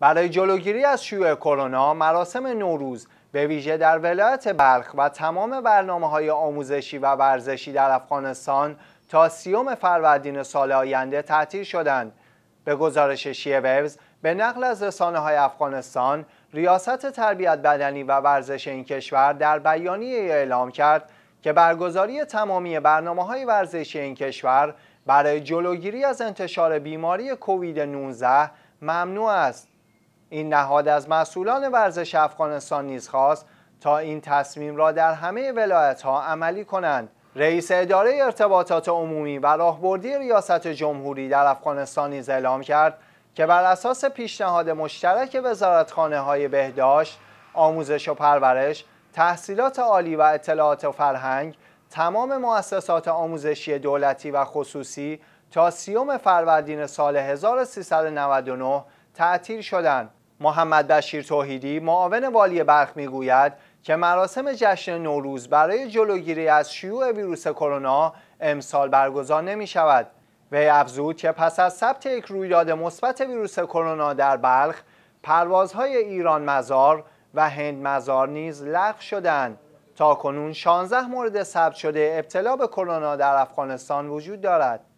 برای جلوگیری از شیوع کرونا مراسم نوروز به ویژه در ولایت بلخ و تمام برنامه های آموزشی و ورزشی در افغانستان تا سیوم فروردین سال آینده تعطیل شدند. به گزارش شیوز به نقل از رسانه های افغانستان ریاست تربیت بدنی و ورزش این کشور در بیانیه اعلام کرد که برگزاری تمامی برنامه های ورزشی این کشور برای جلوگیری از انتشار بیماری کووید 19 ممنوع است. این نهاد از مسئولان ورزش افغانستان نیز خواست تا این تصمیم را در همه ولایت ها عملی کنند رئیس اداره ارتباطات عمومی و راهبردی ریاست جمهوری در افغانستان نیز اعلام کرد که بر اساس پیشنهاد مشترک وزارتخانه های بهداشت، آموزش و پرورش، تحصیلات عالی و اطلاعات و فرهنگ، تمام مؤسسات آموزشی دولتی و خصوصی تا سیوم فروردین سال 1399 تعطیل شدند. محمد بشیر توحیدی معاون والی می میگوید که مراسم جشن نوروز برای جلوگیری از شیوع ویروس کرونا امسال برگزار نمی شود. وی افزود که پس از ثبت یک رویداد مثبت ویروس کرونا در بلخ پروازهای ایران مزار و هند مزار نیز لغو شدند. تا کنون 16 مورد ثبت شده ابتلا به کرونا در افغانستان وجود دارد.